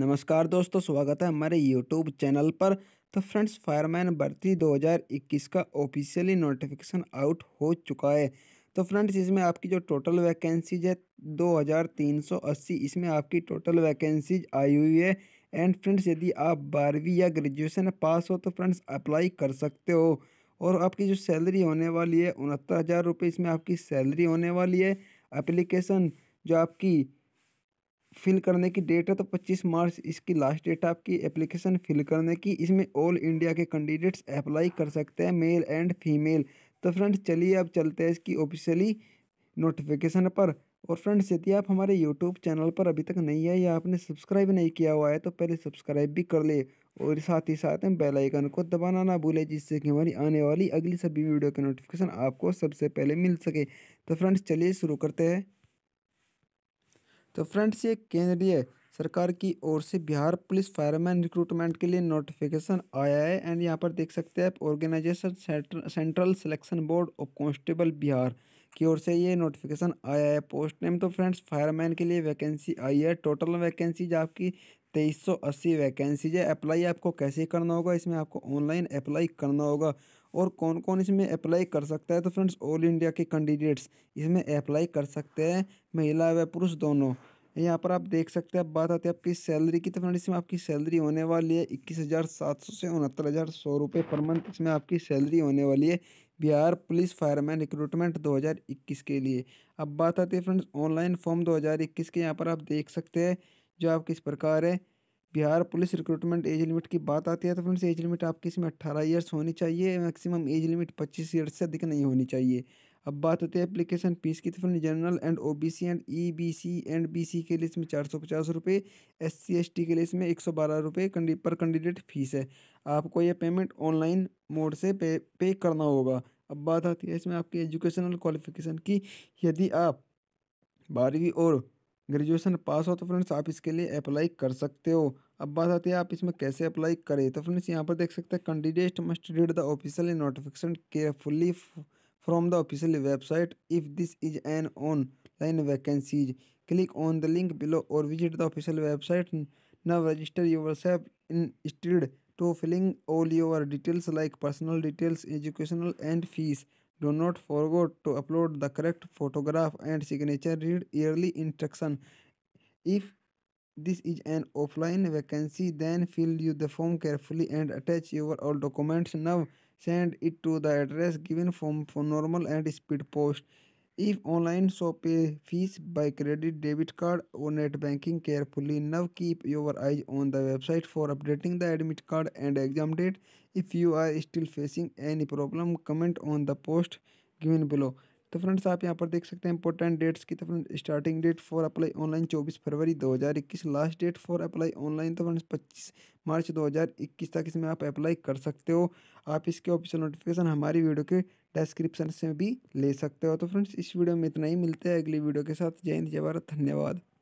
नमस्कार दोस्तों स्वागत है हमारे यूट्यूब चैनल पर तो फ्रेंड्स फायरमैन भर्ती 2021 का ऑफिशियली नोटिफिकेशन आउट हो चुका है तो फ्रेंड्स इसमें आपकी जो टोटल वैकेंसीज है 2380 इसमें आपकी टोटल वैकेंसीज आई हुई है एंड फ्रेंड्स यदि आप बारहवीं या ग्रेजुएशन पास हो तो फ्रेंड्स अप्लाई कर सकते हो और आपकी जो सैलरी होने वाली है उनहत्तर हज़ार रुपये इसमें आपकी सैलरी होने वाली है अप्लीकेशन जो आपकी फिल करने की डेट है तो 25 मार्च इसकी लास्ट डेट है आपकी एप्लीकेशन फिल करने की इसमें ऑल इंडिया के कैंडिडेट्स अप्लाई कर सकते हैं मेल एंड फीमेल तो फ्रेंड्स चलिए अब चलते हैं इसकी ऑफिशियली नोटिफिकेशन पर और फ्रेंड्स यदि आप हमारे यूट्यूब चैनल पर अभी तक नहीं है या आपने सब्सक्राइब नहीं किया हुआ है तो पहले सब्सक्राइब भी कर ले और साथ ही साथ में को दबाना ना भूलें जिससे कि हमारी आने वाली अगली सभी वीडियो की नोटिफिकेशन आपको सबसे पहले मिल सके तो फ्रेंड्स चलिए शुरू करते हैं तो फ्रेंड्स ये केंद्रीय सरकार की ओर से बिहार पुलिस फायरमैन रिक्रूटमेंट के लिए नोटिफिकेशन आया है एंड यहाँ पर देख सकते हैं आप organisation central selection board of constable Bihar की ओर से ये नोटिफिकेशन आया है पोस्ट नेम तो फ्रेंड्स फायरमैन के लिए वैकेंसी आई है टोटल वैकेंसीज आपकी तेईस सौ अस्सी वैकेंसीज है अप्लाई आपको कैसे करना होगा इसमें आपको ऑनलाइन अप्लाई करना होगा और कौन कौन इसमें अप्लाई कर सकता है तो फ्रेंड्स ऑल इंडिया के कैंडिडेट्स इसमें अप्लाई कर सकते हैं महिला व पुरुष दोनों यहाँ पर आप देख सकते हैं अब बात आती है आपकी सैलरी की तो फ्रेंड्स इसमें आपकी सैलरी होने वाली है इक्कीस हज़ार सात सौ से उनहत्तर हज़ार सौ रुपये पर मंथ इसमें आपकी सैलरी होने वाली है बिहार पुलिस फायरमैन रिक्रूटमेंट 2021 के लिए अब बात आती है फ्रेंड्स ऑनलाइन फॉर्म 2021 के यहाँ पर आप देख सकते हैं जो आपके इस प्रकार है Bihar police recruitment age limit की बात आती है तो फ्रेंड्स एज लिमिट आपकी इसमें अट्ठारह ईयर्स होनी चाहिए मैक्सिमम एज लिमिट पच्चीस ईयर्स से अधिक नहीं होनी चाहिए अब बात होती है एप्लीकेशन फीस की तो friend general and OBC and EBC and BC के लिए इसमें चार सौ पचास रुपये एस सी एस टी के लिए इसमें एक सौ बारह रुपये पर कैंडिडेट फीस है आपको यह पेमेंट ऑनलाइन मोड से पे पे करना होगा अब बात आती है इसमें आपकी एजुकेशनल क्वालिफिकेशन की यदि आप बारहवीं और ग्रेजुएशन पास हो तो फ्रेंड्स आप इसके लिए अप्लाई कर सकते हो अब बात आती है आप इसमें कैसे अप्लाई करें तो फ्रेंड्स यहाँ पर देख सकते हैं candidate must read the official notification carefully from the official website if this is an online vacancies click on the link below और visit the official website your register instead to filling all your details like personal details educational and fees Do not forget to upload the correct photograph and signature. Read yearly instruction. If this is an offline vacancy, then fill you the form carefully and attach your all documents. Now send it to the address given from for normal and speed post. If online shop pay fees by credit, debit card or net banking carefully. Now keep your eyes on the website for updating the admit card and exam date. If you are still facing any problem, comment on the post given below. तो friends आप यहाँ पर देख सकते हैं important dates की तो friend starting date for apply online 24 फरवरी 2021 last date for apply online तो फ्रेंड्स 25 मार्च 2021 तक इसमें आप अप्लाई कर सकते हो आप इसके ऑफिशियल नोटिफिकेशन हमारी वीडियो के डिस्क्रिप्शन से भी ले सकते हो तो फ्रेंड्स इस वीडियो में इतना ही मिलते हैं अगली वीडियो के साथ जय हिंद जय भारत धन्यवाद